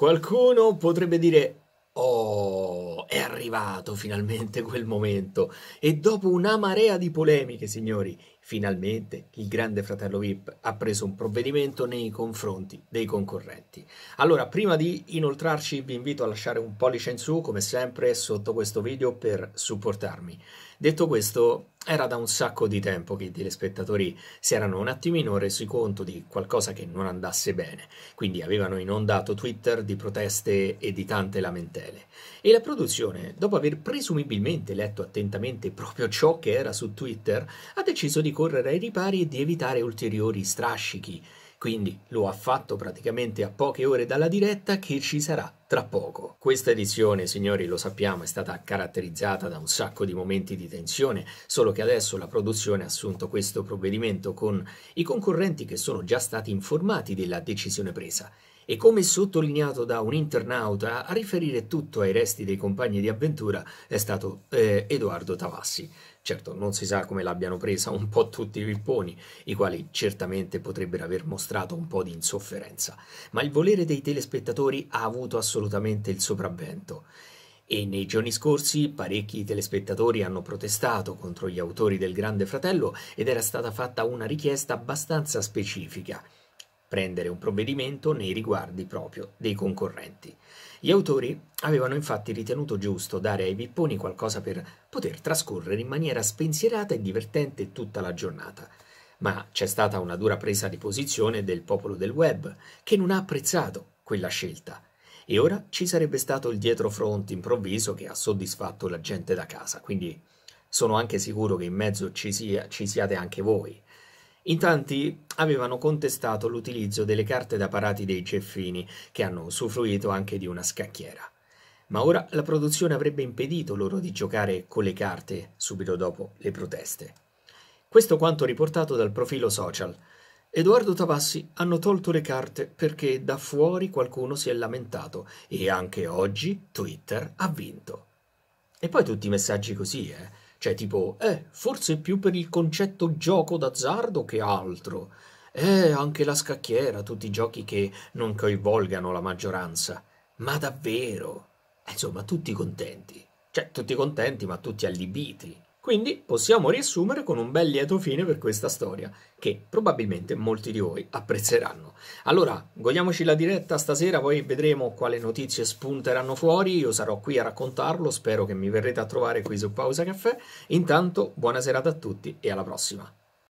Qualcuno potrebbe dire, oh, è arrivato finalmente quel momento. E dopo una marea di polemiche, signori, finalmente il grande fratello VIP ha preso un provvedimento nei confronti dei concorrenti. Allora, prima di inoltrarci, vi invito a lasciare un pollice in su, come sempre, sotto questo video per supportarmi. Detto questo, era da un sacco di tempo che i telespettatori si erano un attimino resi conto di qualcosa che non andasse bene, quindi avevano inondato Twitter di proteste e di tante lamentele. E la produzione, dopo aver presumibilmente letto attentamente proprio ciò che era su Twitter, ha deciso di correre ai ripari e di evitare ulteriori strascichi quindi lo ha fatto praticamente a poche ore dalla diretta che ci sarà tra poco. Questa edizione, signori, lo sappiamo, è stata caratterizzata da un sacco di momenti di tensione, solo che adesso la produzione ha assunto questo provvedimento con i concorrenti che sono già stati informati della decisione presa e come sottolineato da un internauta, a riferire tutto ai resti dei compagni di avventura è stato eh, Edoardo Tavassi. Certo, non si sa come l'abbiano presa un po' tutti i pipponi, i quali certamente potrebbero aver mostrato un po' di insofferenza, ma il volere dei telespettatori ha avuto assolutamente il sopravvento. E nei giorni scorsi parecchi telespettatori hanno protestato contro gli autori del Grande Fratello ed era stata fatta una richiesta abbastanza specifica prendere un provvedimento nei riguardi proprio dei concorrenti. Gli autori avevano infatti ritenuto giusto dare ai pipponi qualcosa per poter trascorrere in maniera spensierata e divertente tutta la giornata. Ma c'è stata una dura presa di posizione del popolo del web, che non ha apprezzato quella scelta. E ora ci sarebbe stato il dietrofront improvviso che ha soddisfatto la gente da casa, quindi sono anche sicuro che in mezzo ci, sia, ci siate anche voi in tanti avevano contestato l'utilizzo delle carte da parati dei ceffini, che hanno usufruito anche di una scacchiera. Ma ora la produzione avrebbe impedito loro di giocare con le carte subito dopo le proteste. Questo quanto riportato dal profilo social. Edoardo Tavassi hanno tolto le carte perché da fuori qualcuno si è lamentato e anche oggi Twitter ha vinto. E poi tutti i messaggi così, eh? Cioè tipo, eh, forse più per il concetto gioco d'azzardo che altro. Eh, anche la scacchiera, tutti i giochi che non coinvolgano la maggioranza. Ma davvero? Eh, insomma, tutti contenti. Cioè, tutti contenti, ma tutti allibiti. Quindi possiamo riassumere con un bel lieto fine per questa storia, che probabilmente molti di voi apprezzeranno. Allora, godiamoci la diretta stasera, poi vedremo quale notizie spunteranno fuori, io sarò qui a raccontarlo, spero che mi verrete a trovare qui su Pausa Caffè. Intanto, buona serata a tutti e alla prossima.